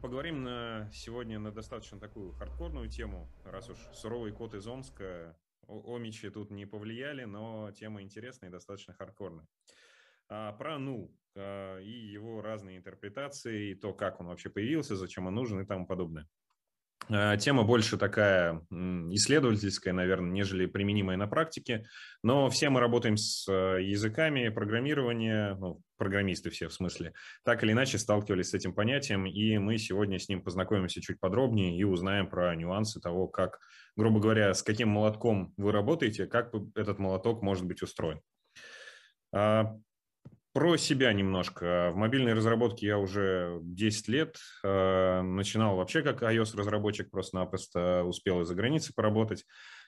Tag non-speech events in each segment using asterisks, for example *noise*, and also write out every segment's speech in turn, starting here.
Поговорим на, сегодня на достаточно такую хардкорную тему, раз уж суровый кот из Омска, омичи тут не повлияли, но тема интересная и достаточно хардкорная. А, про «ну» а, и его разные интерпретации, и то, как он вообще появился, зачем он нужен и тому подобное. А, тема больше такая исследовательская, наверное, нежели применимая на практике, но все мы работаем с э, языками программирования, ну, программисты все в смысле, так или иначе сталкивались с этим понятием, и мы сегодня с ним познакомимся чуть подробнее и узнаем про нюансы того, как, грубо говоря, с каким молотком вы работаете, как этот молоток может быть устроен. А, про себя немножко. В мобильной разработке я уже 10 лет. А, начинал вообще как iOS-разработчик, просто-напросто успел из-за границы поработать.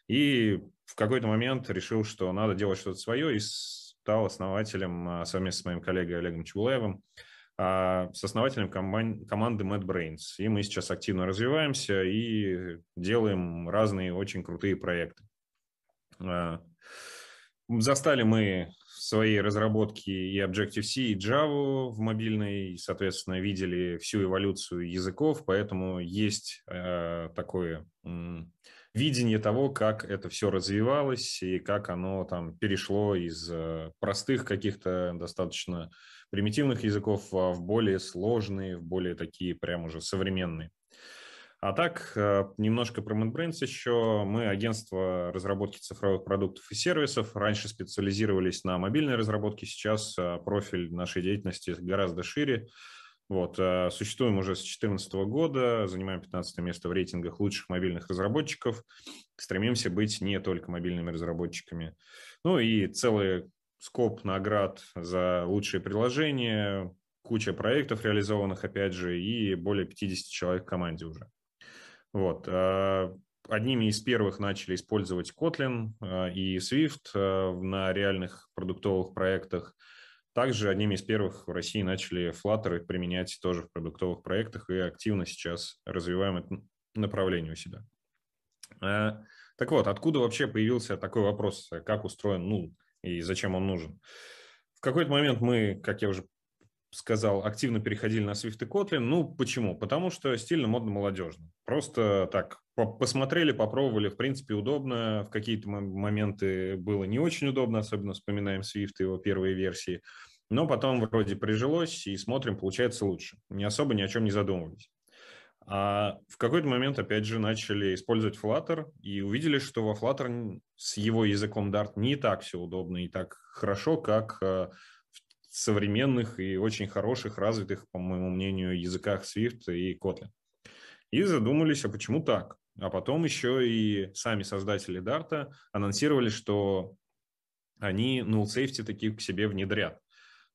И в какой-то момент решил, что надо делать что-то свое, и стал основателем а, совместно с моим коллегой Олегом Чебулаевым, а, с основателем коман- команды MadBrains. И мы сейчас активно развиваемся и делаем разные очень крутые проекты. А, застали мы свои разработки и Objective-C, и Java в мобильной, и, соответственно, видели всю эволюцию языков, поэтому есть э, такое видение того, как это все развивалось и как оно там перешло из э, простых каких-то достаточно примитивных языков а, в более сложные, в более такие прям уже современные. А так, э, немножко про MadBrains еще. Мы агентство разработки цифровых продуктов и сервисов. Раньше специализировались на мобильной разработке, сейчас э, профиль нашей деятельности гораздо шире. Вот, э, существуем уже с 2014 года, занимаем 15 место в рейтингах лучших мобильных разработчиков, стремимся быть не только мобильными разработчиками. Ну и целый скоп наград за лучшие приложения, куча проектов реализованных, опять же, и более 50 человек в команде уже. Вот. Э, одними из первых начали использовать Kotlin э, и Swift на реальных продуктовых проектах – также одними из первых в России начали Flutter применять тоже в продуктовых проектах и активно сейчас развиваем это направление у себя. Э, так вот, откуда вообще появился такой вопрос, э, как устроен нул и зачем он нужен? В какой-то момент мы, как я уже сказал, активно переходили на Swift и Kotlin. Ну, почему? Потому что стильно, модно, молодежно. Просто так посмотрели, попробовали, в принципе, удобно. В какие-то моменты было не очень удобно, особенно вспоминаем Swift и его первые версии. Но потом вроде прижилось, и смотрим, получается лучше. Не особо ни о чем не задумывались. А в какой-то момент, опять же, начали использовать Flutter и увидели, что во Flutter с его языком Dart не так все удобно и так хорошо, как э, в современных и очень хороших, развитых, по моему мнению, языках Swift и Kotlin. И задумались, а почему так? А потом еще и сами создатели Дарта анонсировали, что они null safety таких к себе внедрят.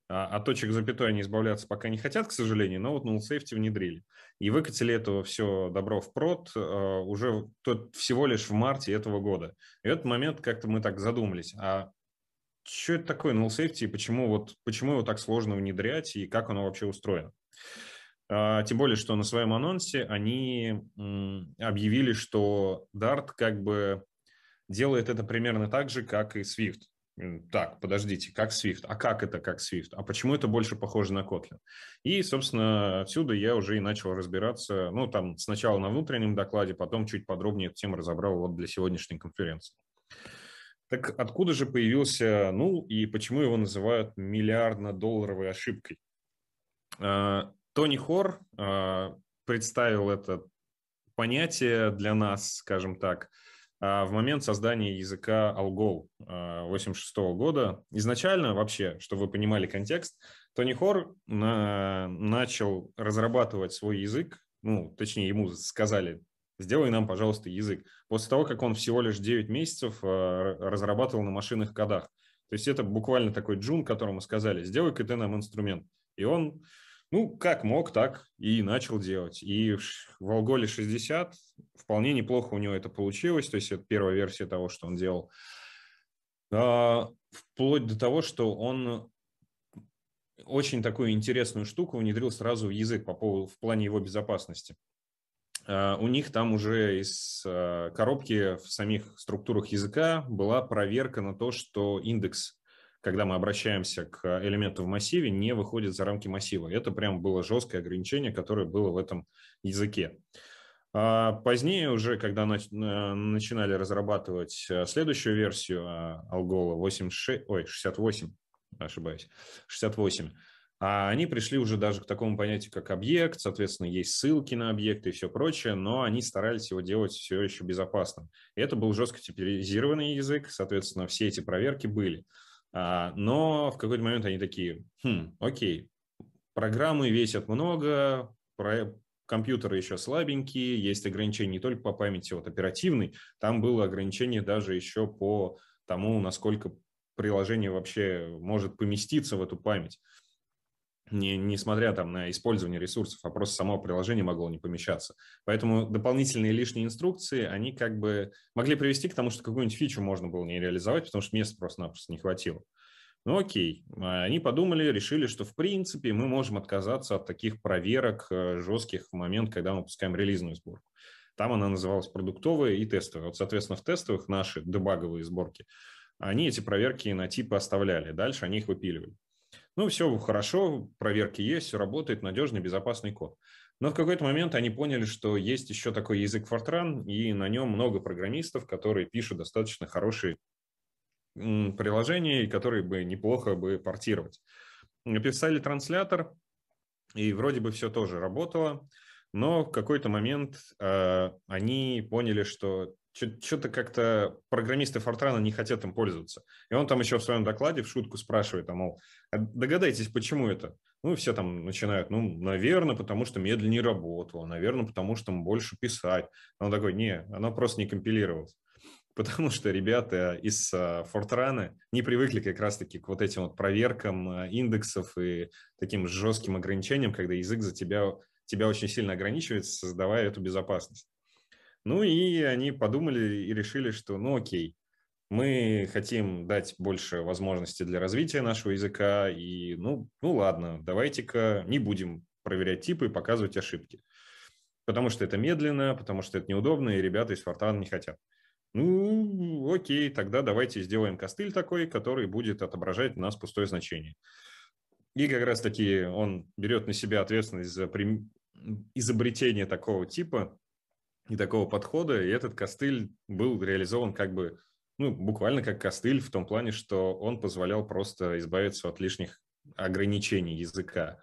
А, а точек запятой они избавляться пока не хотят, к сожалению, но вот null safety внедрили. И выкатили этого все добро в прод а, уже тот, всего лишь в марте этого года. И в этот момент как-то мы так задумались, а что это такое null safety и почему, вот, почему его так сложно внедрять и как оно вообще устроено? А, тем более, что на своем анонсе они объявили, что Dart как бы делает это примерно так же, как и Swift. Так, подождите, как Swift? А как это как Swift? А почему это больше похоже на Kotlin? И, собственно, отсюда я уже и начал разбираться, ну, там, сначала на внутреннем докладе, потом чуть подробнее эту тему разобрал вот для сегодняшней конференции. Так откуда же появился ну и почему его называют миллиардно-долларовой ошибкой? А, Тони Хор а, представил это понятие для нас, скажем так, а, в момент создания языка Algol 86 а, года. Изначально вообще, чтобы вы понимали контекст, Тони Хор на... начал разрабатывать свой язык, ну, точнее, ему сказали, сделай нам, пожалуйста, язык. После того, как он всего лишь 9 месяцев разрабатывал на машинных кодах. То есть это буквально такой джун, которому сказали, сделай-ка ты нам инструмент. И он ну, как мог, так и начал делать. И в Волголе 60 вполне неплохо у него это получилось. То есть это первая версия того, что он делал. А, вплоть до того, что он очень такую интересную штуку внедрил сразу в язык по поводу, в плане его безопасности. А, у них там уже из а, коробки в самих структурах языка была проверка на то, что индекс когда мы обращаемся к элементу в массиве, не выходит за рамки массива. Это прям было жесткое ограничение, которое было в этом языке. А позднее уже, когда э, начинали разрабатывать э, следующую версию Algola э, 86, ой, 68, ошибаюсь, 68, а они пришли уже даже к такому понятию, как объект, соответственно, есть ссылки на объекты и все прочее, но они старались его делать все еще безопасным. это был жестко типизированный язык, соответственно, все эти проверки были. А, но в какой-то момент они такие, хм, окей, программы весят много, про... компьютеры еще слабенькие, есть ограничения не только по памяти вот, оперативный, там было ограничение даже еще по тому, насколько приложение вообще может поместиться в эту память не, несмотря там на использование ресурсов, а просто само приложение могло не помещаться. Поэтому дополнительные лишние инструкции, они как бы могли привести к тому, что какую-нибудь фичу можно было не реализовать, потому что места просто-напросто не хватило. Ну окей, а они подумали, решили, что в принципе мы можем отказаться от таких проверок э, жестких в момент, когда мы пускаем релизную сборку. Там она называлась продуктовая и тестовая. Вот, соответственно, в тестовых наши дебаговые сборки, они эти проверки на типы оставляли, дальше они их выпиливали. Ну, все хорошо, проверки есть, все работает, надежный, безопасный код. Но в какой-то момент они поняли, что есть еще такой язык Fortran, и на нем много программистов, которые пишут достаточно хорошие приложения, которые бы неплохо бы портировать. Написали транслятор, и вроде бы все тоже работало, но в какой-то момент э, они поняли, что что-то как-то программисты Фортрана не хотят им пользоваться. И он там еще в своем докладе в шутку спрашивает, а мол, догадайтесь, почему это? Ну, все там начинают, ну, наверное, потому что медленнее работало, наверное, потому что больше писать. А он такой, не, оно просто не компилировалось. *laughs* Потому что ребята из а, Фортрана не привыкли как раз-таки к вот этим вот проверкам а, индексов и таким жестким ограничениям, когда язык за тебя, тебя очень сильно ограничивает, создавая эту безопасность. Ну и они подумали и решили, что ну окей, мы хотим дать больше возможностей для развития нашего языка, и ну, ну ладно, давайте-ка не будем проверять типы и показывать ошибки. Потому что это медленно, потому что это неудобно, и ребята из Фортана не хотят. Ну, окей, тогда давайте сделаем костыль такой, который будет отображать у нас пустое значение. И как раз таки он берет на себя ответственность за изобретение такого типа, и такого подхода, и этот костыль был реализован как бы, ну, буквально как костыль в том плане, что он позволял просто избавиться от лишних ограничений языка.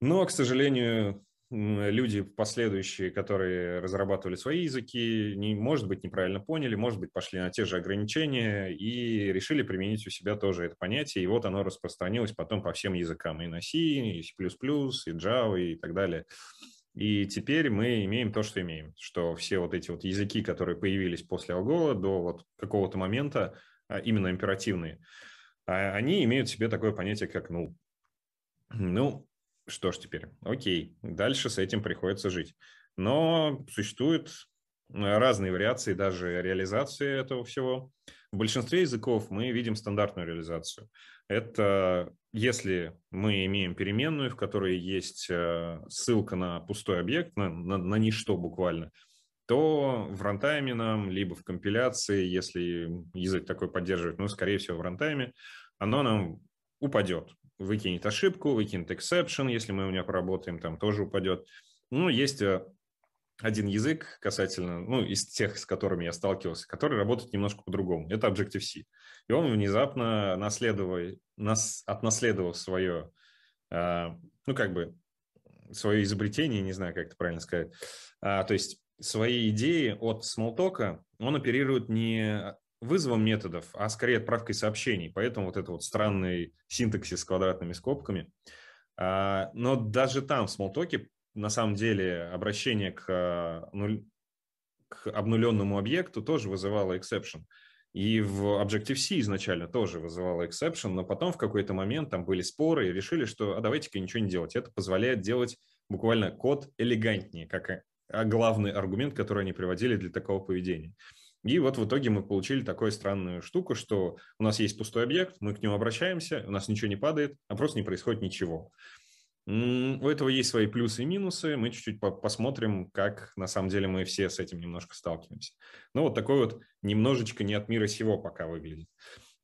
Но, к сожалению, люди последующие, которые разрабатывали свои языки, не, может быть, неправильно поняли, может быть, пошли на те же ограничения и решили применить у себя тоже это понятие. И вот оно распространилось потом по всем языкам. И на C, и C++, и Java, и так далее. И теперь мы имеем то, что имеем, что все вот эти вот языки, которые появились после алгола до вот какого-то момента, а, именно императивные, а, они имеют в себе такое понятие, как ну Ну, что ж теперь, окей, дальше с этим приходится жить. Но существуют а, разные вариации даже реализации этого всего. В большинстве языков мы видим стандартную реализацию. Это если мы имеем переменную, в которой есть э, ссылка на пустой объект, на, на, на ничто буквально, то в рантайме нам, либо в компиляции, если язык такой поддерживает, ну, скорее всего, в рантайме, оно нам упадет. Выкинет ошибку, выкинет эксепшн, если мы у него поработаем, там тоже упадет. Ну, есть э, один язык касательно, ну, из тех, с которыми я сталкивался, которые работают немножко по-другому. Это Objective-C. И он внезапно, наследовал нас, отнаследовав свое, э, ну, как бы, свое изобретение, не знаю, как это правильно сказать, а, то есть свои идеи от Smalltalk, он оперирует не вызовом методов, а скорее отправкой сообщений. Поэтому вот это вот странный синтаксис с квадратными скобками. А, но даже там в Smalltalk на самом деле обращение к, а, к обнуленному объекту тоже вызывало exception. И в Objective-C изначально тоже вызывало exception, но потом в какой-то момент там были споры и решили, что а давайте-ка ничего не делать. Это позволяет делать буквально код элегантнее, как а, главный аргумент, который они приводили для такого поведения. И вот в итоге мы получили такую странную штуку, что у нас есть пустой объект, мы к нему обращаемся, у нас ничего не падает, а просто не происходит ничего. У этого есть свои плюсы и минусы. Мы чуть-чуть посмотрим, как на самом деле мы все с этим немножко сталкиваемся. Ну, вот такой вот немножечко не от мира сего пока выглядит.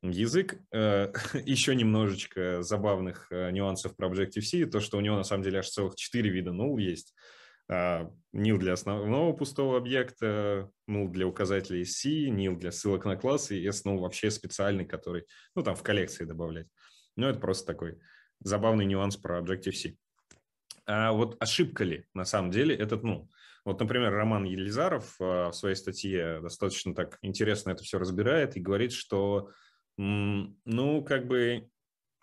Язык, э, *laughs* еще немножечко забавных э, нюансов про Objective-C, то, что у него на самом деле аж целых четыре вида null есть. Э, а, nil для основного пустого объекта, null для указателей C, nil для ссылок на классы, и s-null вообще специальный, который, ну, там в коллекции добавлять. Ну, это просто такой забавный нюанс про Objective-C. А вот ошибка ли на самом деле этот, ну, вот, например, Роман Елизаров а, в своей статье достаточно так интересно это все разбирает и говорит, что, ну, как бы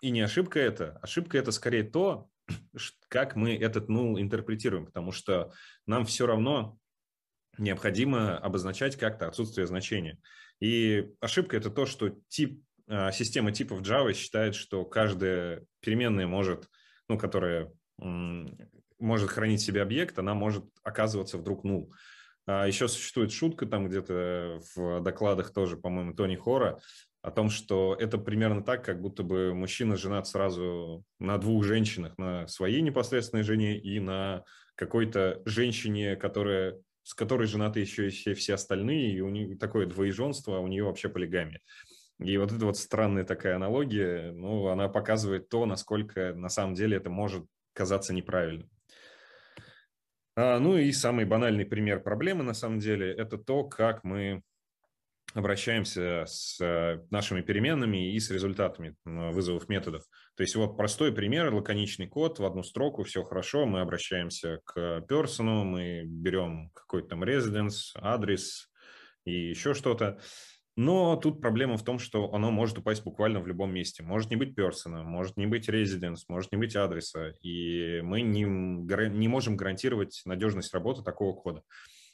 и не ошибка это. Ошибка это скорее то, *clears throat* как мы этот null ну, интерпретируем, потому что нам все равно необходимо обозначать как-то отсутствие значения. И ошибка это то, что тип а, система типов Java считает, что каждая переменная может, ну, которая может хранить в себе объект, она может оказываться вдруг нул. А еще существует шутка там где-то в докладах тоже, по-моему, Тони Хора о том, что это примерно так, как будто бы мужчина женат сразу на двух женщинах, на своей непосредственной жене и на какой-то женщине, которая с которой женаты еще и все, все остальные, и у нее такое двоеженство, а у нее вообще полигамия. И вот эта вот странная такая аналогия, ну, она показывает то, насколько на самом деле это может казаться неправильным. А, ну и самый банальный пример проблемы, на самом деле, это то, как мы обращаемся с э, нашими переменными и с результатами вызовов методов. То есть вот простой пример, лаконичный код, в одну строку, все хорошо, мы обращаемся к персону, мы берем какой-то там резиденс, адрес и еще что-то. Но тут проблема в том, что оно может упасть буквально в любом месте. Может не быть персона, может не быть резиденс, может не быть адреса. И мы не, не можем гарантировать надежность работы такого кода.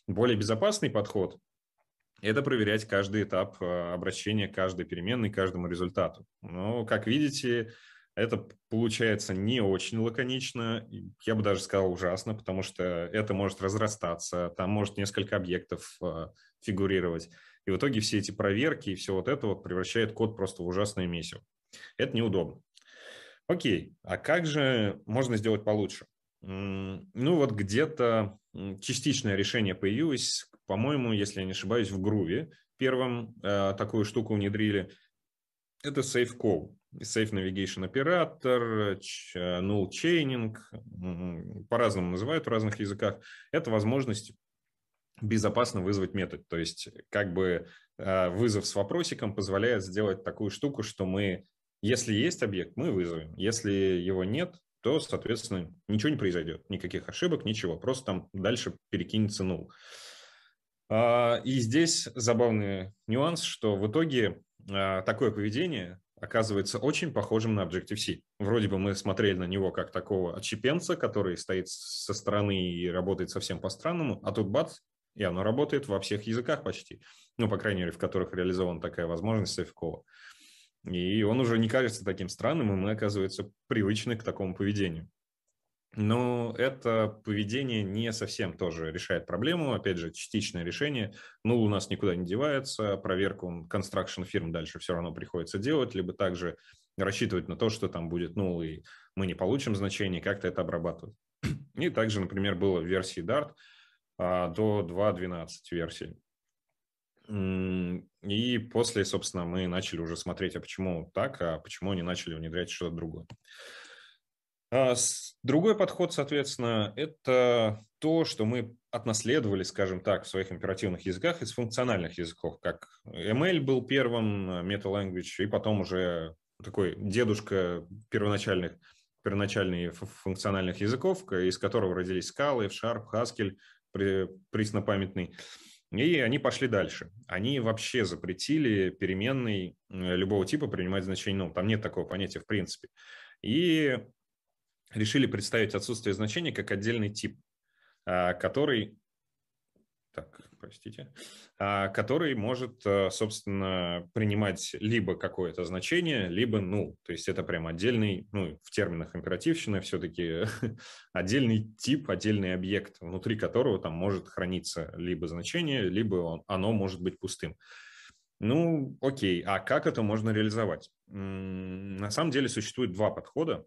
Более безопасный подход – это проверять каждый этап э, обращения каждой переменной, каждому результату. Но, как видите, это получается не очень лаконично, я бы даже сказал ужасно, потому что это может разрастаться, там может несколько объектов э, фигурировать. И в итоге все эти проверки и все вот это вот превращает код просто в ужасное месиво. Это неудобно. Окей, а как же можно сделать получше? Ну вот где-то частичное решение появилось, по-моему, если я не ошибаюсь, в Груве первым э, такую штуку внедрили. Это Safe Call, Safe Navigation Operator, э, Null Chaining, по-разному называют в разных языках. Это возможность безопасно вызвать метод. То есть как бы э, вызов с вопросиком позволяет сделать такую штуку, что мы, если есть объект, мы вызовем. Если его нет, то, соответственно, ничего не произойдет, никаких ошибок, ничего. Просто там дальше перекинется нул. А, и здесь забавный нюанс, что в итоге э, такое поведение оказывается очень похожим на Objective-C. Вроде бы мы смотрели на него как такого отщепенца, который стоит со стороны и работает совсем по-странному, а тут бац, и оно работает во всех языках почти. Ну, по крайней мере, в которых реализована такая возможность Савкова. И он уже не кажется таким странным, и мы, оказывается, привычны к такому поведению. Но это поведение не совсем тоже решает проблему. Опять же, частичное решение. Ну, у нас никуда не девается. Проверку construction фирм дальше все равно приходится делать. Либо также рассчитывать на то, что там будет ну и мы не получим значение, как-то это обрабатывать. *clears throat* И также, например, было в версии Dart – а, до 2.12 версии. И после, собственно, мы начали уже смотреть, а почему так, а почему они начали внедрять что-то другое. А другой подход, соответственно, это то, что мы отнаследовали, скажем так, в своих императивных языках из функциональных языков, как ML был первым, а, MetaLanguage, и потом уже такой дедушка первоначальных первоначальных функциональных языков, из которого родились Scala скалы, Sharp, Haskell, преснопамятный. И они пошли дальше. Они вообще запретили переменный э, любого типа принимать значение null. Там нет такого понятия в принципе. И решили представить отсутствие значения как отдельный тип, а, который так, простите, а, который может, э, собственно, принимать либо какое-то значение, либо ну, то есть это прям отдельный, ну, в терминах императивщины все-таки *laughs* отдельный тип, отдельный объект, внутри которого там может храниться либо значение, либо оно может быть пустым. Ну, окей, а как это можно реализовать? На самом деле существует два подхода.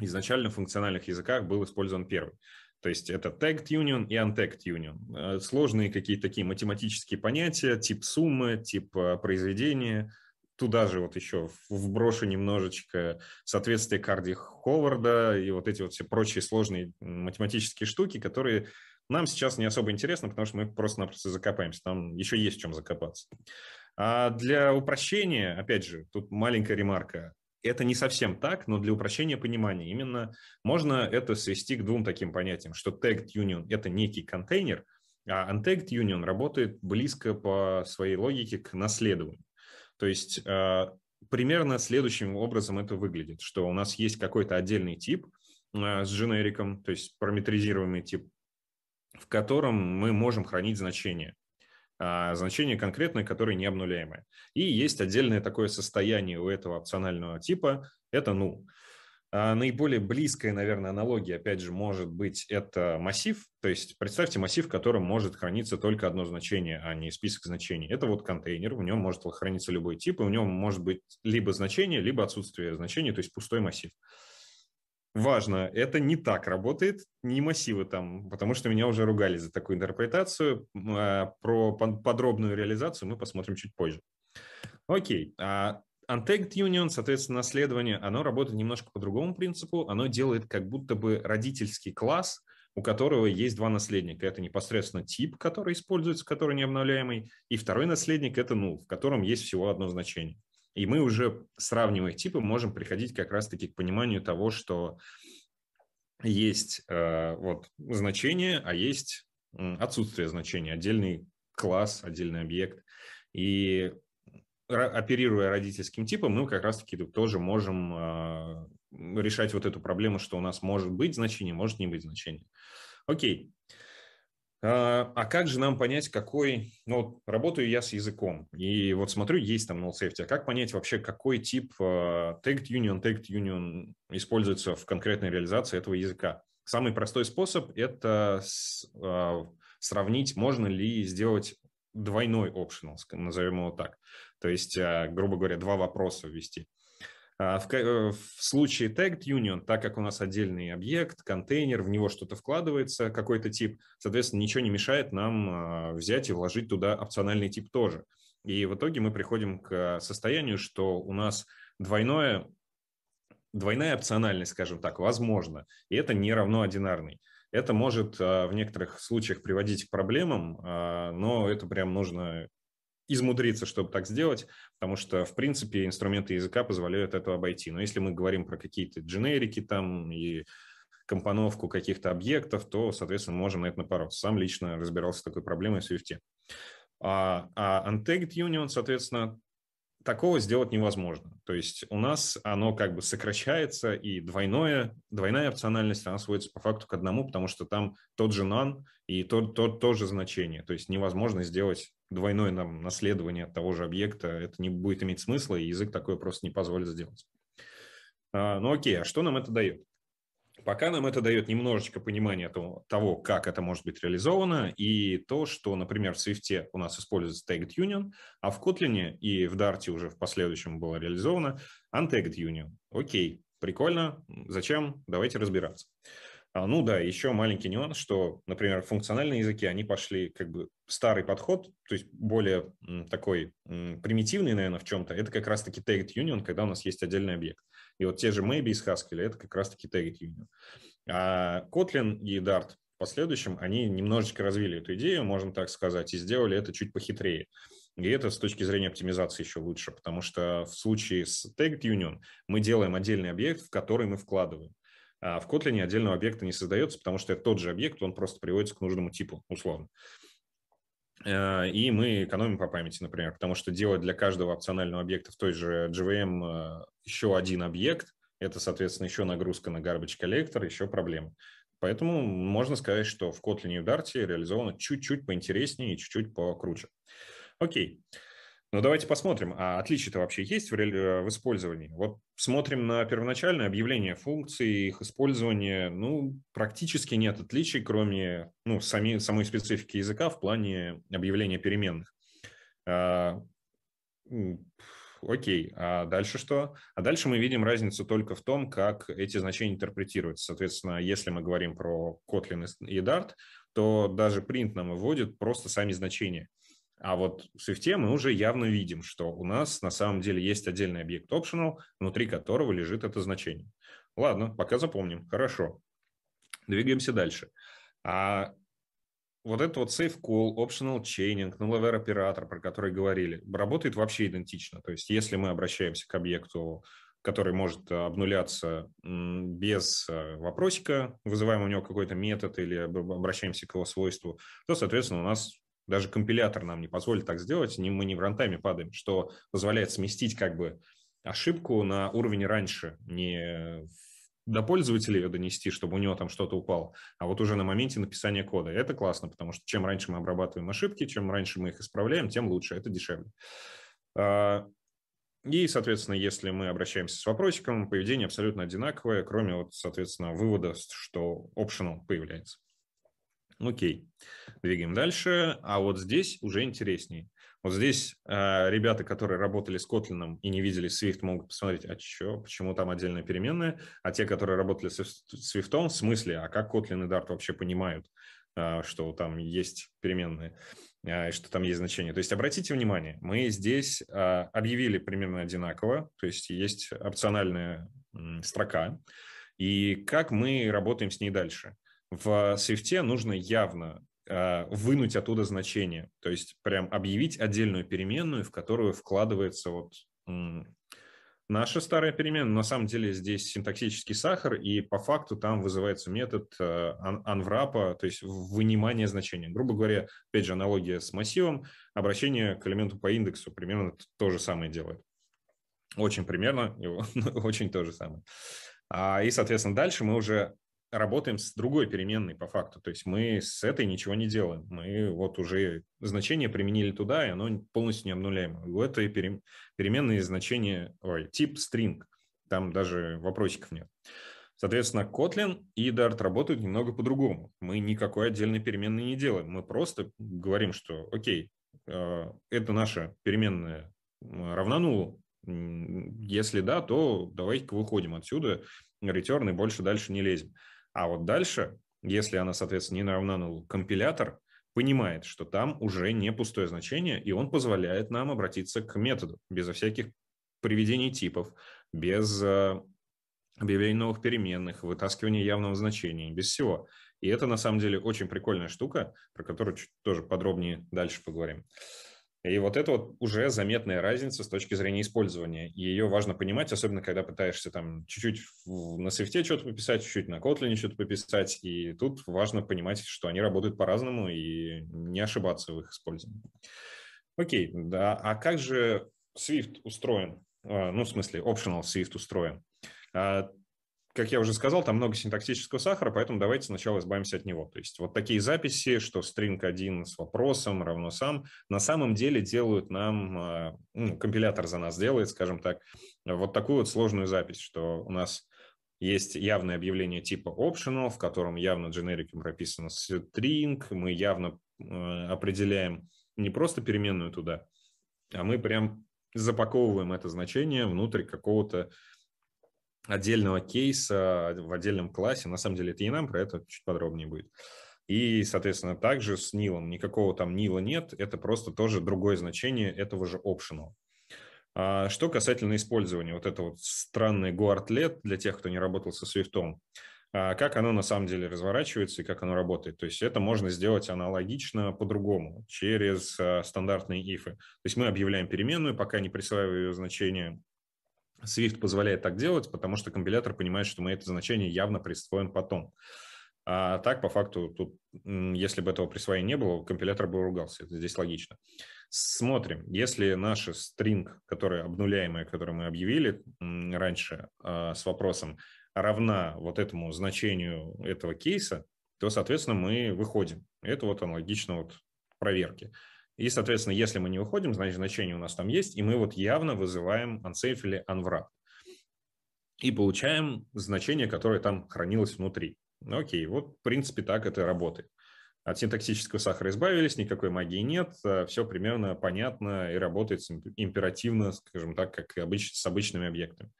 Изначально в функциональных языках был использован первый. То есть это tagged union и untagged union. Э, сложные какие-то такие математические понятия, тип суммы, тип э, произведения. Туда же вот еще вброшу немножечко соответствие Карди Ховарда и вот эти вот все прочие сложные математические штуки, которые нам сейчас не особо интересно, потому что мы просто-напросто закопаемся. Там еще есть в чем закопаться. А для упрощения, опять же, тут маленькая ремарка это не совсем так, но для упрощения понимания именно можно это свести к двум таким понятиям, что tagged union – это некий контейнер, а untagged union работает близко по своей логике к наследованию. То есть э, примерно следующим образом это выглядит, что у нас есть какой-то отдельный тип э, с дженериком, то есть параметризируемый тип, в котором мы можем хранить значения. А, значение конкретное, которое не обнуляемое. И есть отдельное такое состояние у этого опционального типа – это null. «ну». А, наиболее близкая, наверное, аналогия, опять же, может быть, это массив. То есть представьте массив, в котором может храниться только одно значение, а не список значений. Это вот контейнер, в нем может храниться любой тип, и в нем может быть либо значение, либо отсутствие значения, то есть пустой массив важно, это не так работает, не массивы там, потому что меня уже ругали за такую интерпретацию. А, про подробную реализацию мы посмотрим чуть позже. Окей. А Untagged Union, соответственно, наследование, оно работает немножко по другому принципу. Оно делает как будто бы родительский класс, у которого есть два наследника. Это непосредственно тип, который используется, который необновляемый, и второй наследник – это null, ну, в котором есть всего одно значение. И мы уже, сравнивая типы, можем приходить как раз-таки к пониманию того, что есть э, вот значение, а есть отсутствие значения, отдельный класс, отдельный объект. И оперируя родительским типом, мы как раз-таки тоже можем э, решать вот эту проблему, что у нас может быть значение, может не быть значения. Окей, а, а как же нам понять, какой... Ну, вот работаю я с языком, и вот смотрю, есть там null safety. А как понять вообще, какой тип а, tagged union, tagged union используется в конкретной реализации этого языка? Самый простой способ – это а, сравнить, можно ли сделать двойной optional, назовем его так. То есть, грубо говоря, два вопроса ввести – а, в, э, в случае Tagged Union, так как у нас отдельный объект, контейнер, в него что-то вкладывается, какой-то тип, соответственно, ничего не мешает нам а, взять и вложить туда опциональный тип тоже. И в итоге мы приходим к состоянию, что у нас двойное, двойная опциональность, скажем так, возможно, и это не равно одинарной. Это может а, в некоторых случаях приводить к проблемам, но это прям нужно измудриться, чтобы так сделать, потому что, в принципе, инструменты языка позволяют этого обойти. Но если мы говорим про какие-то дженерики там и компоновку каких-то объектов, то, соответственно, можем на это напороться. Сам лично разбирался с такой проблемой в Swift. А, а Untagged Union, соответственно, такого сделать невозможно. То есть у нас оно как бы сокращается, и двойное, двойная опциональность, она сводится по факту к одному, потому что там тот же нан и то, то, то же значение. То есть невозможно сделать двойное нам наследование от того же объекта. Это не будет иметь смысла, и язык такое просто не позволит сделать. А, ну окей, а что нам это дает? Пока нам это дает немножечко понимания того, как это может быть реализовано, и то, что, например, в Swift у нас используется Tagged Union, а в Kotlin и в Dart уже в последующем было реализовано Untagged Union. Окей, прикольно, зачем? Давайте разбираться. А, ну да, еще маленький нюанс, что, например, функциональные языки, они пошли как бы старый подход, то есть более такой примитивный, наверное, в чем-то, это как раз-таки Tagged Union, когда у нас есть отдельный объект. И вот те же Maybe из Haskell, это как раз-таки Tagged Union. А Kotlin и Dart в последующем, они немножечко развили эту идею, можно так сказать, и сделали это чуть похитрее. И это с точки зрения оптимизации еще лучше, потому что в случае с Tagged Union мы делаем отдельный объект, в который мы вкладываем. А в Kotlin отдельного объекта не создается, потому что это тот же объект, он просто приводится к нужному типу, условно. Э, и мы экономим по памяти, например, потому что делать для каждого опционального объекта в той же GVM э, еще один объект, это, соответственно, еще нагрузка на garbage collector, еще проблемы. Поэтому можно сказать, что в Kotlin и в Dart реализовано чуть-чуть поинтереснее и чуть-чуть покруче. Окей. Okay. Ну давайте посмотрим, а отличия-то вообще есть в, э, в использовании? Вот смотрим на первоначальное объявление функций, их использование. Ну, практически нет отличий, кроме ну, сами, самой специфики языка в плане объявления переменных. А, окей, а дальше что? А дальше мы видим разницу только в том, как эти значения интерпретируются. Соответственно, если мы говорим про Kotlin и Dart, то даже print нам выводит просто сами значения – а вот в Swift мы уже явно видим, что у нас на самом деле есть отдельный объект optional, внутри которого лежит это значение. Ладно, пока запомним. Хорошо. Двигаемся дальше. А вот этот вот safe call, optional chaining, null оператор, про который говорили, работает вообще идентично. То есть если мы обращаемся к объекту, который может обнуляться без э, вопросика, вызываем у него какой-то метод или обращаемся к его свойству, то, соответственно, у нас даже компилятор нам не позволит так сделать, мы не в рантайме падаем, что позволяет сместить как бы ошибку на уровень раньше, не до пользователя ее донести, чтобы у него там что-то упало, а вот уже на моменте написания кода. Это классно, потому что чем раньше мы обрабатываем ошибки, чем раньше мы их исправляем, тем лучше, это дешевле. А, и, соответственно, если мы обращаемся с вопросиком, поведение абсолютно одинаковое, кроме, вот, соответственно, вывода, что optional появляется. Ну, окей, двигаем дальше. А вот здесь уже интереснее. Вот здесь э, ребята, которые работали с Kotlin и не видели Swift, могут посмотреть, а чё, почему там отдельная переменная, а те, которые работали с Swift, в смысле, а как Kotlin и Dart вообще понимают, э, что там есть переменные э, что там есть значение. То есть обратите внимание, мы здесь э, объявили примерно одинаково, то есть есть опциональная э, строка, и как мы работаем с ней дальше – в свифте нужно явно а, вынуть оттуда значение, то есть прям объявить отдельную переменную, в которую вкладывается вот наша старая переменная. На самом деле здесь синтаксический сахар, и по факту там вызывается метод э, анврапа, то есть вынимание значения. Грубо говоря, опять же, аналогия с массивом, обращение к элементу по индексу примерно то же самое делает. Очень примерно, *laughs* очень то же самое. А, и, соответственно, дальше мы уже работаем с другой переменной по факту. То есть мы с этой ничего не делаем. Мы вот уже значение применили туда, и оно полностью не обнуляемо. У этой пере... переменные значения, ой, тип string. Там даже вопросиков нет. Соответственно, Kotlin и Dart работают немного по-другому. Мы никакой отдельной переменной не делаем. Мы просто говорим, что окей, а, это наша переменная равна нулу. Если да, то давайте-ка выходим отсюда, return и больше дальше не лезем. А вот дальше, если она, соответственно, не равна нулу, компилятор понимает, что там уже не пустое значение, и он позволяет нам обратиться к методу безо всяких приведений типов, без э, объявления новых переменных, вытаскивания явного значения, без всего. И это, на самом деле, очень прикольная штука, про которую чуть тоже подробнее дальше поговорим. И вот это вот уже заметная разница с точки зрения использования. И ее важно понимать, особенно когда пытаешься там чуть-чуть на свифте что-то пописать, чуть-чуть на Kotlin что-то пописать. И тут важно понимать, что они работают по-разному и не ошибаться в их использовании. Окей, да. А как же Swift устроен? А, ну, в смысле, optional Swift устроен. А, как я уже сказал, там много синтаксического сахара, поэтому давайте сначала избавимся от него. То есть вот такие записи, что string 1 с вопросом равно сам, на самом деле делают нам, а, ну, компилятор за нас делает, скажем так, вот такую вот сложную запись, что у нас есть явное объявление типа optional, в котором явно дженериком прописано string, мы явно а, определяем не просто переменную туда, а мы прям запаковываем это значение внутрь какого-то отдельного кейса в отдельном классе. На самом деле это и нам, про это чуть подробнее будет. И, соответственно, также с Нилом. Никакого там Нила нет, это просто тоже другое значение этого же optional. А, что касательно использования вот этого вот странный гуартлет для тех, кто не работал со Swift, а, как оно на самом деле разворачивается и как оно работает. То есть это можно сделать аналогично по-другому, через а, стандартные ифы. То есть мы объявляем переменную, пока не присваиваю ее значение Swift позволяет так делать, потому что компилятор понимает, что мы это значение явно присвоим потом. А так, по факту, тут, если бы этого присвоения не было, компилятор бы ругался. Это здесь логично. Смотрим. Если наш стринг, который обнуляемый, который мы объявили раньше а, с вопросом, равна вот этому значению этого кейса, то, соответственно, мы выходим. Это вот аналогично вот проверки. И, соответственно, если мы не выходим, значит, значение у нас там есть, и мы вот явно вызываем unsafe или unwrap. И получаем значение, которое там хранилось внутри. Ну, окей, вот в принципе так это работает. От синтаксического сахара избавились, никакой магии нет, а все примерно понятно и работает императивно, скажем так, как обыч, с обычными объектами.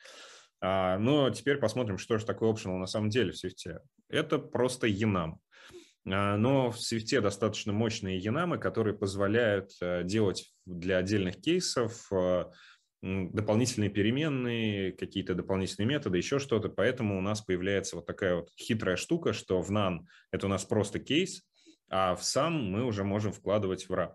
А, но теперь посмотрим, что же такое optional на самом деле в Swift. Это просто enum. А, но в свифте достаточно мощные янамы, которые позволяют э, делать для отдельных кейсов э, дополнительные переменные, какие-то дополнительные методы, еще что-то. Поэтому у нас появляется вот такая вот хитрая штука, что в NAN это у нас просто кейс, а в сам мы уже можем вкладывать в RAP.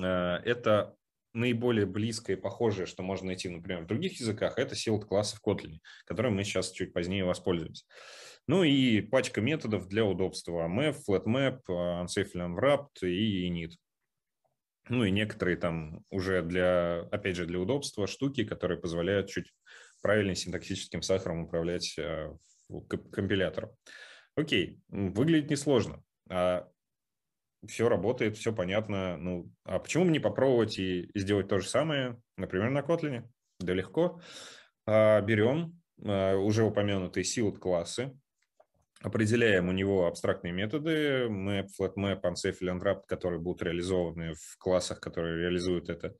Э, это наиболее близкое и похожее, что можно найти, например, в других языках, это силд класса в Kotlin, которым мы сейчас чуть позднее воспользуемся. Ну и пачка методов для удобства. AMF, FlatMap, а, Unsafe Wrapped и init. Ну и некоторые там уже для, опять же, для удобства штуки, которые позволяют чуть правильнее синтаксическим сахаром управлять а, компилятором. Окей, выглядит несложно. А все работает, все понятно. Ну, а почему бы не попробовать и сделать то же самое, например, на Kotlin? Да легко. А берем а, уже упомянутые sealed классы, определяем у него абстрактные методы, map, flatmap, unsafe или unwrapped, которые будут реализованы в классах, которые реализуют это.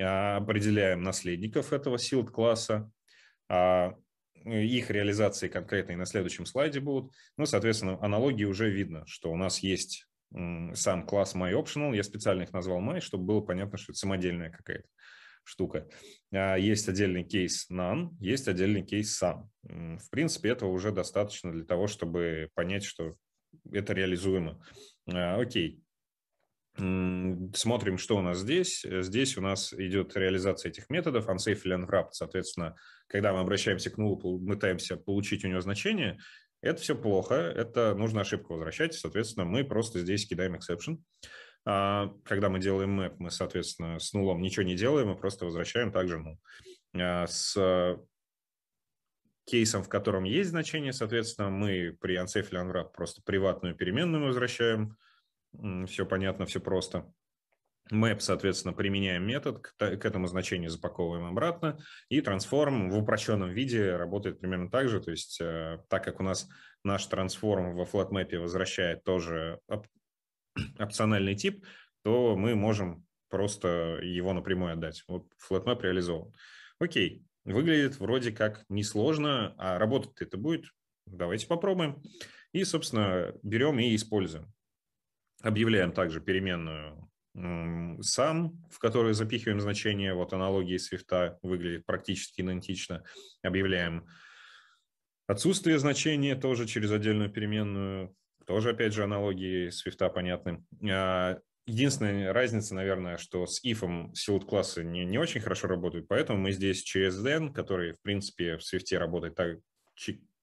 А, определяем наследников этого sealed класса, а, ну, их реализации конкретные на следующем слайде будут. Ну, соответственно, аналогии уже видно, что у нас есть сам класс MyOptional. Я специально их назвал My, чтобы было понятно, что это самодельная какая-то штука. А, есть отдельный кейс NAN, есть отдельный кейс SAM. В принципе, этого уже достаточно для того, чтобы понять, что это реализуемо. А, окей. Смотрим, что у нас здесь. Здесь у нас идет реализация этих методов, unsafe или unwrapped. Соответственно, когда мы обращаемся к нулу, пытаемся получить у него значение, это все плохо, это нужно ошибку возвращать. Соответственно, мы просто здесь кидаем exception. А, когда мы делаем мэп, мы, соответственно, с нулом ничего не делаем, мы просто возвращаем также ну С кейсом, в котором есть значение, соответственно, мы при unsafe unwrap просто приватную переменную возвращаем. Все понятно, все просто. Map, соответственно, применяем метод, к, этому значению запаковываем обратно, и трансформ в упрощенном виде работает примерно так же, то есть э, так как у нас наш трансформ во флатмэпе возвращает тоже *clears throat* опциональный тип, то мы можем просто его напрямую отдать. Вот FlatMap реализован. Окей, выглядит вроде как несложно, а работать это будет. Давайте попробуем. И, собственно, берем и используем. Объявляем также переменную сам, в который запихиваем значение, вот аналогии свифта выглядит практически идентично. Объявляем отсутствие значения тоже через отдельную переменную тоже, опять же, аналогии свифта понятны. А, единственная разница, наверное, что с ифом силут классы не, не очень хорошо работают, поэтому мы здесь через den, который, в принципе, в свифте работает так,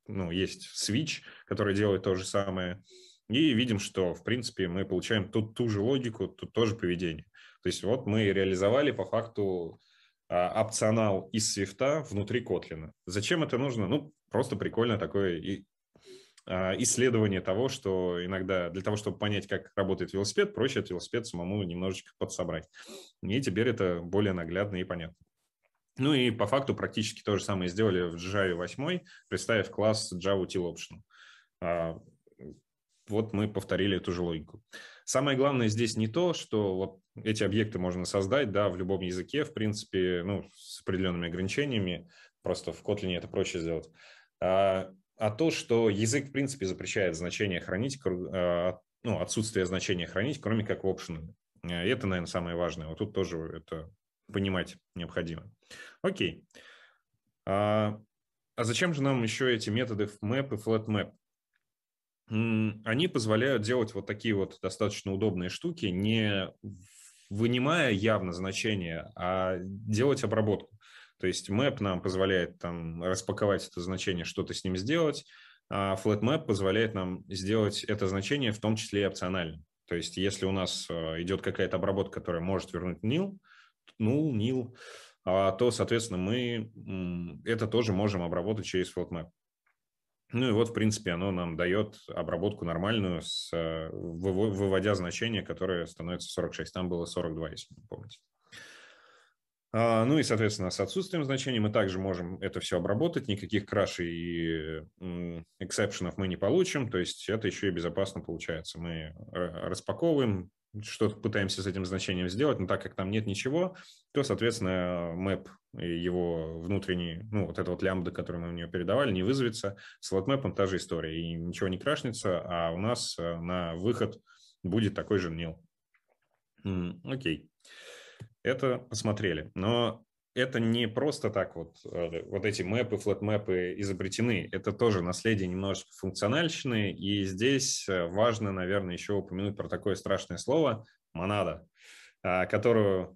ну, есть switch, который делает то же самое, и видим, что, в принципе, мы получаем тут ту же логику, тут тоже поведение. То есть вот мы реализовали по факту а, опционал из свифта внутри Котлина. Зачем это нужно? Ну, просто прикольно такое а, исследование того, что иногда для того, чтобы понять, как работает велосипед, проще от велосипеда самому немножечко подсобрать. И теперь это более наглядно и понятно. Ну и по факту практически то же самое сделали в Java 8, представив класс Java Util Optional. А, вот мы повторили эту же логику. Самое главное здесь не то, что вот эти объекты можно создать, да, в любом языке, в принципе, ну, с определенными ограничениями, просто в Kotlin это проще сделать. А а то, что язык, в принципе, запрещает значение хранить, а, ну, отсутствие значения хранить, кроме как в option. Э, это, наверное, самое важное. Вот тут тоже это понимать необходимо. Окей. А, а зачем же нам еще эти методы map и flatmap? Они позволяют делать вот такие вот достаточно удобные штуки, не вынимая явно значение, а делать обработку. То есть map нам позволяет там распаковать это значение, что-то с ним сделать, а FlatMap позволяет нам сделать это значение в том числе и опционально. То есть если у нас э, идет какая-то обработка, которая может вернуть nil, null, nil, то, соответственно, мы это тоже можем обработать через FlatMap. Ну и вот, в принципе, оно нам дает обработку нормальную, с, э, выводя значение, которое становится 46. Там было 42, если не помните. А, ну и, соответственно, с отсутствием значения мы также можем это все обработать, никаких крашей и эксепшенов мы не получим, то есть это еще и безопасно получается. Мы э, распаковываем, что-то пытаемся с этим значением сделать, но так как там нет ничего, то, соответственно, мэп и его внутренний, ну, вот эта вот лямбда, которую мы в нее передавали, не вызовется. С лотмэпом та же история, и ничего не крашнется, а у нас э, на выход будет такой же нил. Окей. Okay это посмотрели. Но это не просто так вот, э, вот эти мэпы, флетмэпы изобретены. Это тоже наследие немножечко функциональщины. И здесь э, важно, наверное, еще упомянуть про такое страшное слово «монада», а, которую,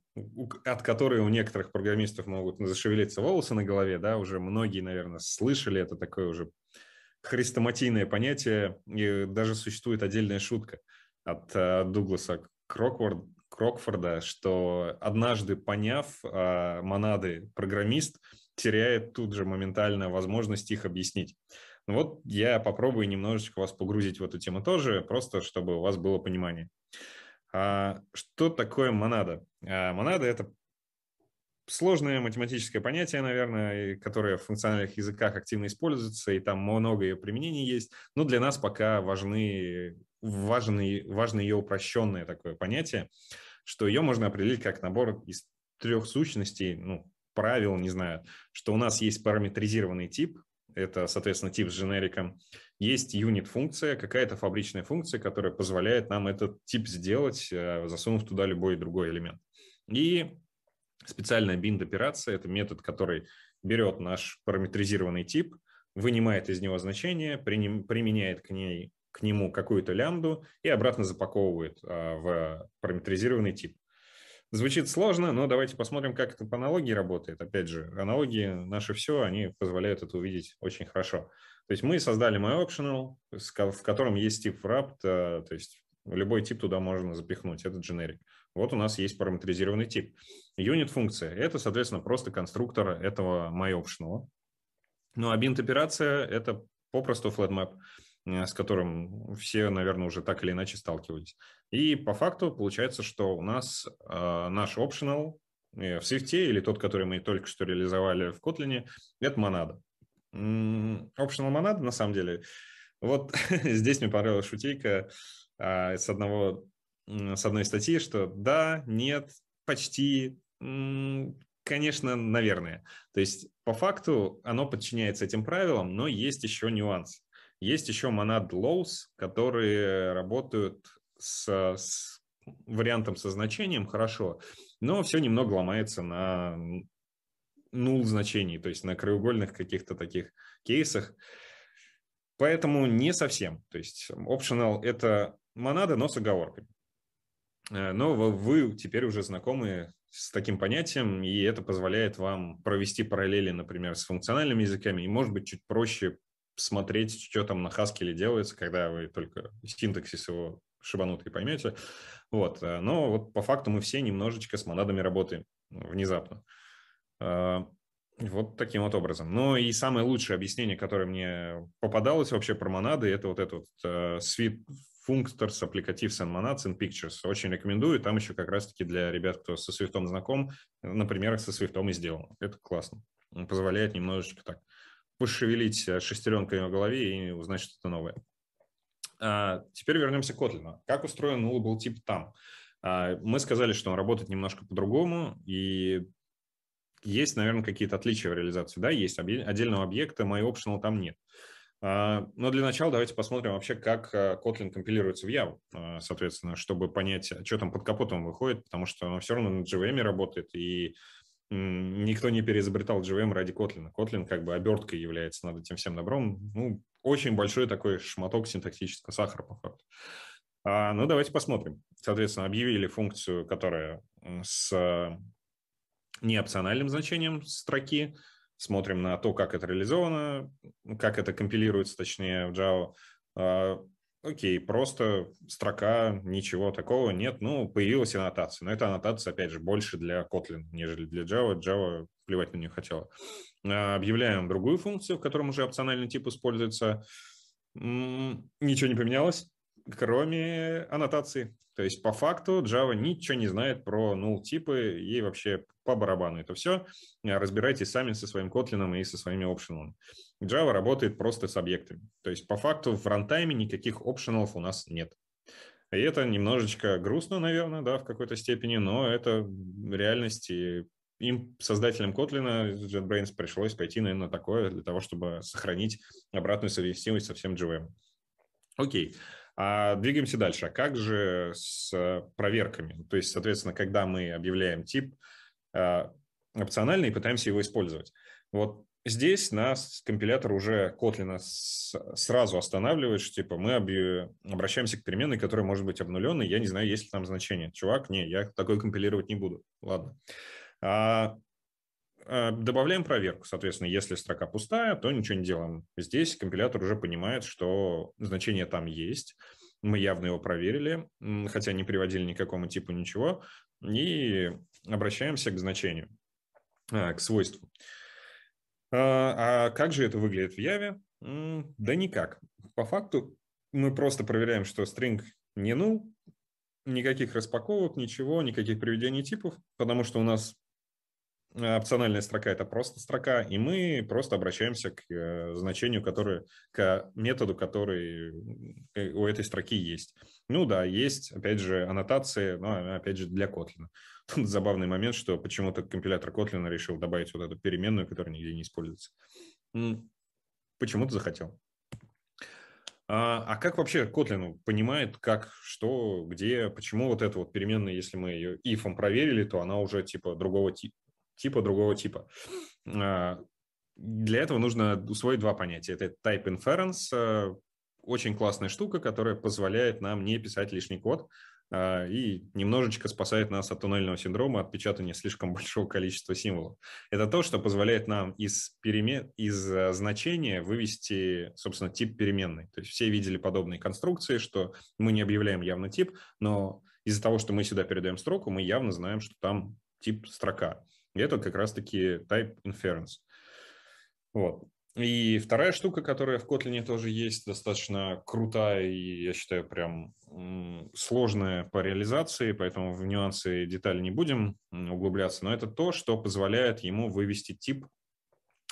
от которой у некоторых программистов могут зашевелиться волосы на голове. Да? Уже многие, наверное, слышали. Это такое уже хрестоматийное понятие. И даже существует отдельная шутка от э, Дугласа Крокворда, Крокфорда, что однажды поняв а, монады программист, теряет тут же моментально возможность их объяснить. Ну вот я попробую немножечко вас погрузить в эту тему тоже, просто чтобы у вас было понимание. А, что такое монада? А, монада — это сложное математическое понятие, наверное, которое в функциональных языках активно используется, и там много ее применений есть, но для нас пока важны, важны, важно ее упрощенное такое понятие что ее можно определить как набор из трех сущностей, ну, правил, не знаю, что у нас есть параметризированный тип, это, соответственно, тип с генериком, есть юнит-функция, какая-то фабричная функция, которая позволяет нам этот тип сделать, э, засунув туда любой другой элемент. И специальная бинд-операция – это метод, который берет наш параметризированный тип, вынимает из него значение, применяет к ней к нему какую-то лямбду и обратно запаковывает а, в параметризированный тип. Звучит сложно, но давайте посмотрим, как это по аналогии работает. Опять же, аналогии наши все, они позволяют это увидеть очень хорошо. То есть мы создали MyOptional, в котором есть тип wrapped, а, то есть любой тип туда можно запихнуть, это generic. Вот у нас есть параметризированный тип. Unit-функция – это, соответственно, просто конструктор этого MyOptional. Ну а бинт-операция – это попросту flatmap. Э, с которым все, наверное, уже так или иначе сталкивались. И по факту получается, что у нас э, наш optional э, в Swift или тот, который мы только что реализовали в Kotlin, это монада. Optional монада, на самом деле, вот *laughs* здесь мне понравилась шутейка а, с одного с одной статьи, что да, нет, почти, конечно, наверное. То есть по факту оно подчиняется этим правилам, но есть еще нюанс. Есть еще Monad Lows, которые работают с, с вариантом со значением хорошо, но все немного ломается на нул значений, то есть на краеугольных каких-то таких кейсах. Поэтому не совсем. То есть optional – это монада, но с оговорками. Э, но вы теперь уже знакомы с таким понятием, и это позволяет вам провести параллели, например, с функциональными языками, и, может быть, чуть проще смотреть, что там на Haskell делается, когда вы только синтаксис его шибанутый поймете. Вот. Э, но вот по факту мы все немножечко с монадами работаем ну, внезапно. Э, вот таким вот образом. Ну и самое лучшее объяснение, которое мне попадалось вообще про монады, это вот этот вот э, свит функтор с аппликатив and monads and pictures. Очень рекомендую. Там еще как раз-таки для ребят, кто со свифтом знаком, например, со свифтом и сделано. Это классно. Он позволяет немножечко так пошевелить э, шестеренками в голове и узнать что-то новое. А, теперь вернемся к Kotlin. Как устроен был тип там? А, мы сказали, что он работает немножко по-другому, и есть, наверное, какие-то отличия в реализации. Да, есть отдельного объекта, MyOptional там нет. А, но для начала давайте посмотрим вообще, как э, Kotlin компилируется в Java, э, соответственно, чтобы понять, что там под капотом выходит, потому что оно все равно на JVM работает, и никто не переизобретал JVM ради Kotlin. Kotlin как бы оберткой является над этим всем добром. Ну, очень большой такой шматок синтаксического сахара, по факту. А, ну, давайте посмотрим. Соответственно, объявили функцию, которая с э, неопциональным значением строки. Смотрим на то, как это реализовано, как это компилируется, точнее, в Java. А, окей, просто строка, ничего такого нет. Ну, появилась аннотация. Но эта аннотация, опять же, больше для Kotlin, нежели для Java. Java плевать на нее хотела. А, объявляем другую функцию, в котором уже опциональный тип используется. Ничего не поменялось кроме аннотации. То есть по факту Java ничего не знает про null типы, ей вообще по барабану это все. Разбирайтесь сами со своим Kotlin и со своими optional. Java работает просто с объектами. То есть по факту в рантайме никаких optional у нас нет. И это немножечко грустно, наверное, да, в какой-то степени, но это реальность, и им, создателям Kotlin, JetBrains, пришлось пойти, наверное, на такое для того, чтобы сохранить обратную совместимость со всем JVM. Окей. Okay. А двигаемся дальше. А как же с э, проверками? То есть, соответственно, когда мы объявляем тип э, опциональный и пытаемся его использовать. Вот здесь нас компилятор уже Kotlin сразу останавливает, что типа мы обращаемся к переменной, которая может быть обнуленной, я не знаю, есть ли там значение. Чувак, не, я такой компилировать не буду. Ладно. А а, добавляем проверку. Соответственно, если строка пустая, то ничего не делаем. Здесь компилятор уже понимает, что значение там есть. Мы явно его проверили, хотя не приводили никакому типу ничего. И обращаемся к значению, а, к свойству. А, а как же это выглядит в Яве? Да никак. По факту мы просто проверяем, что string не null, никаких распаковок, ничего, никаких приведений типов, потому что у нас Э, опциональная строка – это просто строка, и мы просто обращаемся к э, значению, которое, к методу, который э, у этой строки есть. Ну да, есть, опять же, аннотации, но опять же для Kotlin. *laughs* Тут забавный момент, что почему-то компилятор Kotlin решил добавить вот эту переменную, которая нигде не используется. Почему-то захотел. А, а как вообще Kotlin понимает, как, что, где, почему вот эта вот переменная, если мы ее ифом проверили, то она уже типа другого типа, типа другого типа. А, для этого нужно усвоить два понятия. Это type inference, э, очень классная штука, которая позволяет нам не писать лишний код а, и немножечко спасает нас от туннельного синдрома, от печатания слишком *laughs* большого количества символов. Это то, что позволяет нам из, перемен... из э, значения вывести, собственно, тип переменной. То есть все видели подобные конструкции, что мы не объявляем явно тип, но из-за того, что мы сюда передаем строку, мы явно знаем, что там тип строка. И это как раз-таки type inference. Вот. И вторая штука, которая в Kotlin тоже есть, достаточно крутая и, я считаю, прям сложная по реализации, поэтому в нюансы и детали не будем углубляться, но это то, что позволяет ему вывести тип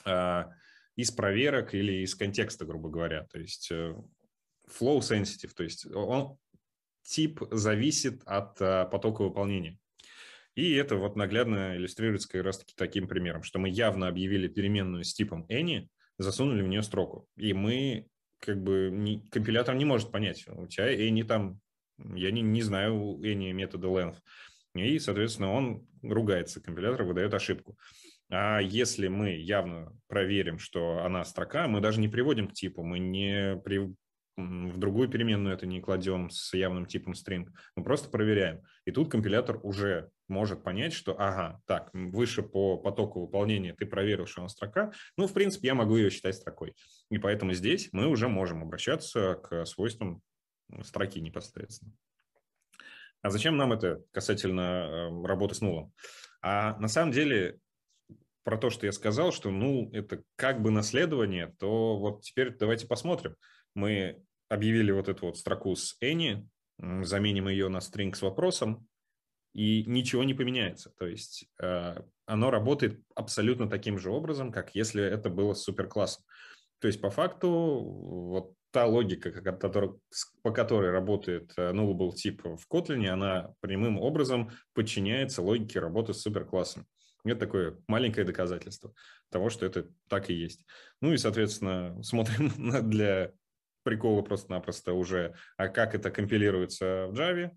а, из проверок или из контекста, грубо говоря. То есть э, flow sensitive, то есть он, тип зависит от а, потока выполнения. И это вот наглядно иллюстрируется как раз-таки таким примером, что мы явно объявили переменную с типом any, засунули в нее строку. И мы как бы не, компилятор не может понять, у тебя any там, я не, не знаю any метода length. И, соответственно, он ругается, компилятор выдает ошибку. А если мы явно проверим, что она строка, мы даже не приводим к типу, мы не при, в другую переменную это не кладем с явным типом string, мы просто проверяем. И тут компилятор уже может понять, что, ага, так, выше по потоку выполнения ты проверил, что она строка, ну, в принципе, я могу ее считать строкой. И поэтому здесь мы уже можем обращаться к свойствам строки непосредственно. А зачем нам это касательно эм, работы с нулом? А на самом деле про то, что я сказал, что нул это как бы наследование, то вот теперь давайте посмотрим. Мы объявили вот эту вот строку с any, заменим ее на string с вопросом, и ничего не поменяется. То есть э, оно работает абсолютно таким же образом, как если это было с суперклассом. То есть по факту вот та логика, по которой работает э, nullable тип в Kotlin, она прямым образом подчиняется логике работы с суперклассом. Это такое маленькое доказательство того, что это так и есть. Ну и, соответственно, *laughs* смотрим для приколы просто-напросто уже, а как это компилируется в Java.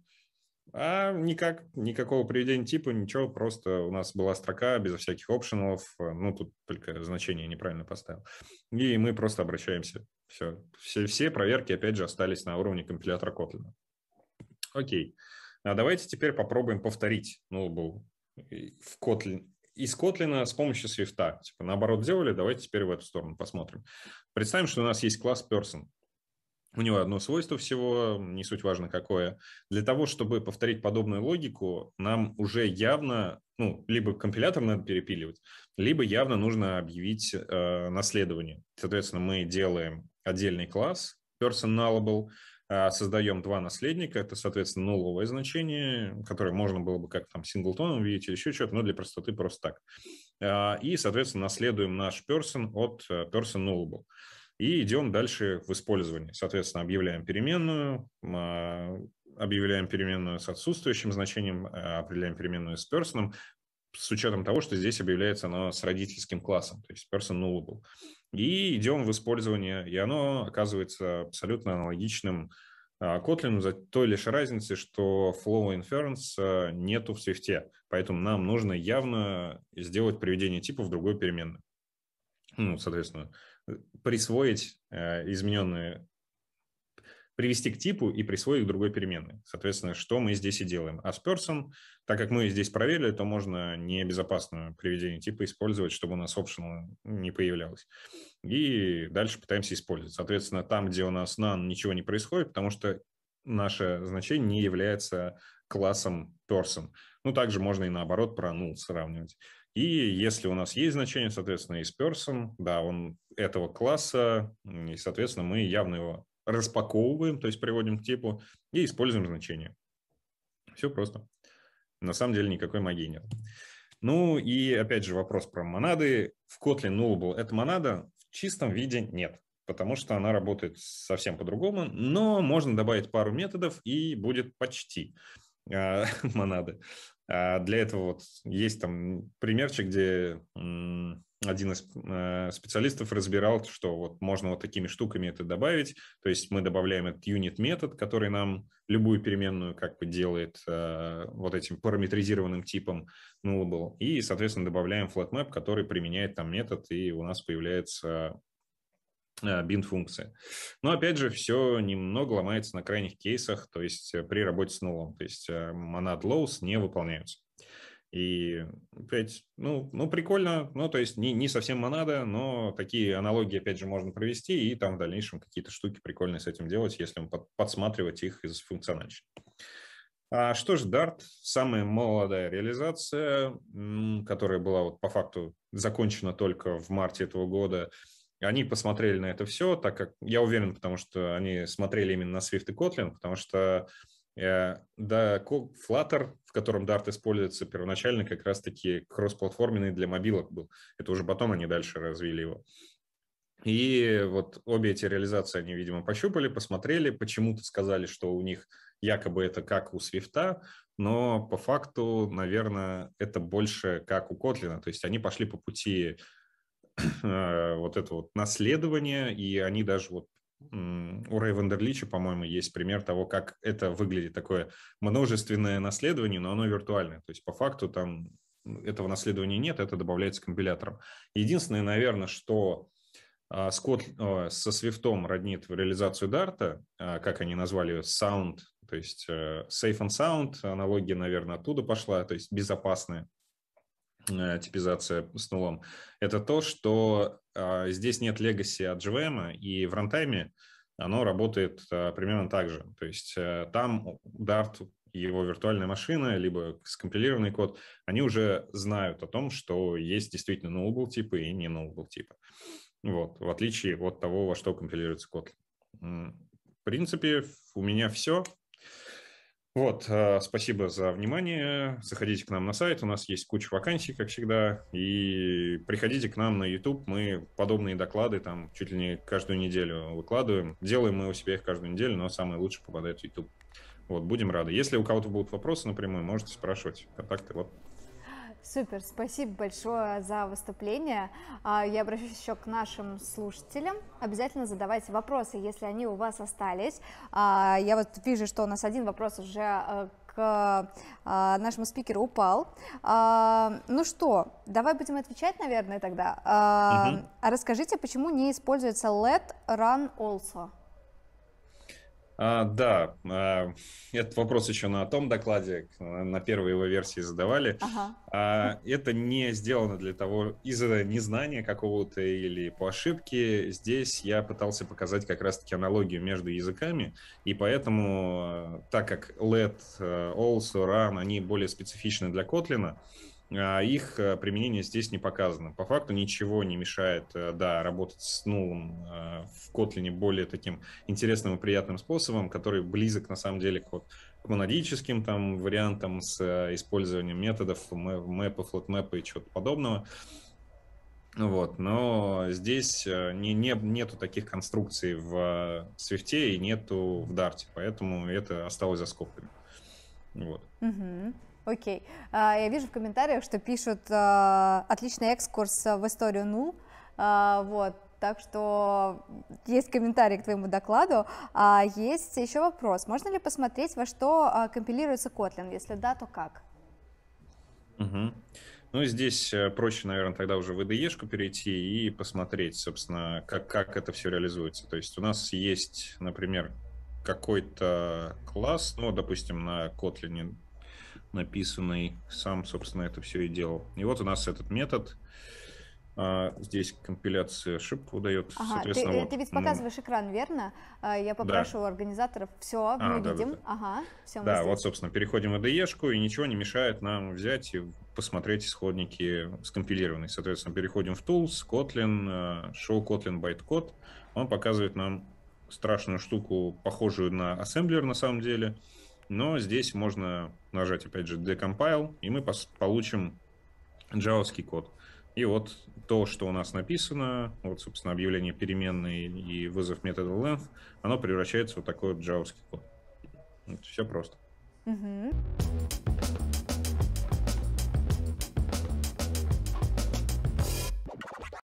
А никак, никакого приведения типа, ничего, просто у нас была строка безо всяких опшенов, ну, тут только значение неправильно поставил. И мы просто обращаемся. Все. Все, все проверки, опять же, остались на уровне компилятора Kotlin. Окей. А давайте теперь попробуем повторить был в Kotlin, из Kotlin с помощью Swift. Типа наоборот делали, давайте теперь в эту сторону посмотрим. Представим, что у нас есть класс person. У него одно свойство всего, не суть важно какое. Для того, чтобы повторить подобную логику, нам уже явно, ну, либо компилятор надо перепиливать, либо явно нужно объявить э, наследование. Соответственно, мы делаем отдельный класс personalable, э, а, создаем два наследника, это, соответственно, нуловое значение, которое можно было бы как там синглтоном видеть или еще что-то, но для простоты просто так. Э, и, соответственно, наследуем наш person от person э, nullable и идем дальше в использовании. Соответственно, объявляем переменную, а, объявляем переменную с отсутствующим значением, а, определяем переменную с персоном, с учетом того, что здесь объявляется оно с родительским классом, то есть person nullable. И идем в использование, и оно оказывается абсолютно аналогичным а, Kotlin за той лишь разницей, что flow inference нету в Swift, поэтому нам нужно явно сделать приведение типа в другой переменную. Ну, соответственно, присвоить э, измененные, привести к типу и присвоить к другой переменной. Соответственно, что мы здесь и делаем. А с person, так как мы здесь проверили, то можно небезопасное приведение типа использовать, чтобы у нас optional не появлялось. И дальше пытаемся использовать. Соответственно, там, где у нас none, ничего не происходит, потому что наше значение не является классом person. Ну, также можно и наоборот про null сравнивать. И если у нас есть значение, соответственно, is person, да, он этого класса, и, соответственно, мы явно его распаковываем, то есть приводим к типу и используем значение. Все просто. На самом деле никакой магии нет. Ну и опять же вопрос про монады. В Kotlin Nullable эта монада в чистом виде нет, потому что она работает совсем по-другому, но можно добавить пару методов и будет почти а, *laughs* монады. А для этого вот есть там примерчик, где один из э, специалистов разбирал, что вот можно вот такими штуками это добавить. То есть мы добавляем этот unit метод, который нам любую переменную как бы делает э, вот этим параметризированным типом nullable. И, соответственно, добавляем flatmap, который применяет там метод, и у нас появляется Э, бинт-функции. Но, опять же, все немного ломается на крайних кейсах, то есть э, при работе с нулом. То есть э, монад лоус не выполняются. И опять, ну, ну прикольно, ну, то есть не, не совсем монада, но такие аналогии, опять же, можно провести и там в дальнейшем какие-то штуки прикольные с этим делать, если под, подсматривать их из функциональщины. А что же, Dart, самая молодая реализация, которая была вот по факту закончена только в марте этого года, они посмотрели на это все, так как я уверен, потому что они смотрели именно на Swift и Kotlin, потому что э, да, Flutter, в котором Dart используется первоначально, как раз-таки кроссплатформенный для мобилок был. Это уже потом они дальше развили его. И вот обе эти реализации они, видимо, пощупали, посмотрели, почему-то сказали, что у них якобы это как у Свифта, но по факту, наверное, это больше как у Котлина. То есть они пошли по пути *clears throat* Э, вот это вот наследование, и они даже вот у Рэй Вандерлича, по-моему, есть пример того, как это выглядит такое множественное наследование, но оно виртуальное. То есть по факту там этого наследования нет, это добавляется компилятором. Единственное, наверное, что а, Скотт э, со свифтом роднит в реализацию Дарта, а, как они назвали ее, Sound, то есть э, Safe and Sound, аналогия, наверное, оттуда пошла, то есть безопасная Э, типизация с нулом, это то, что э, здесь нет легаси от JVM, и в рантайме оно работает э, примерно так же. То есть э, там Dart его виртуальная машина, либо скомпилированный код, они уже знают о том, что есть действительно nullable типы и не nullable типы. Вот, в отличие от того, во что компилируется код. В принципе, у меня все. Вот, э, спасибо за внимание. Заходите к нам на сайт, у нас есть куча вакансий, как всегда, и приходите к нам на YouTube, мы подобные доклады там чуть ли не каждую неделю выкладываем. Делаем мы у себя их каждую неделю, но самые лучшие попадают в YouTube. Вот, будем рады. Если у кого-то будут вопросы напрямую, можете спрашивать. Контакты вот Супер, спасибо большое за выступление. А, я обращусь еще к нашим слушателям. Обязательно задавайте вопросы, если они у вас остались. А, я вот вижу, что у нас один вопрос уже э, к а, нашему спикеру упал. Ну что, давай будем отвечать, наверное, тогда. Угу. Расскажите, почему не используется LED Run Also? А, да, а, этот вопрос еще на том докладе, на первой его версии задавали. Ага. А, это не сделано для того, из-за незнания какого-то или по ошибке. Здесь я пытался показать как раз-таки аналогию между языками, и поэтому, а, так как LED, э, also, run, они более специфичны для Kotlin, а, их э, применение здесь не показано. По факту ничего не мешает, э, да, работать с нулом э, в Kotlin более таким интересным и приятным способом, который близок на самом деле к, вот, монадическим там вариантам с использованием методов, мэпа, флотмэпа и чего-то подобного. Вот, но здесь не, не, нету таких конструкций в Swift и нету в Dart, поэтому это осталось за скобками. Вот. Угу. Окей. А, я вижу в комментариях, что пишут а, отличный экскурс в историю ну. Вот, так что есть комментарий к твоему докладу. А есть еще вопрос. Можно ли посмотреть, во что компилируется Kotlin? Если да, то как? Угу. Ну, здесь э, проще, наверное, тогда уже в ide перейти и посмотреть, собственно, как, как это все реализуется. То есть у нас есть, например, какой-то класс, ну, допустим, на Kotlin написанный, сам, собственно, это все и делал. И вот у нас этот метод, а, Здесь компиляция ошибку выдает. Ага, ты, э, вот, ты ведь показываешь экран, верно? А, я попрошу а, да. организаторов. Все, мы а, видим. Да, да, Ага, все, да, вот, собственно, переходим в ide и ничего не мешает нам взять и посмотреть исходники скомпилированные. Соответственно, переходим в Tools, Kotlin, Show э, Kotlin bytecode. Он показывает нам страшную штуку, похожую на ассемблер на самом деле. Uh, но здесь можно нажать, опять же, decompile, и мы получим джавовский код. И вот то, что у нас написано, вот, собственно, объявление переменной и вызов метода length, оно превращается в такой вот джавовский код. Вот, все просто. Угу.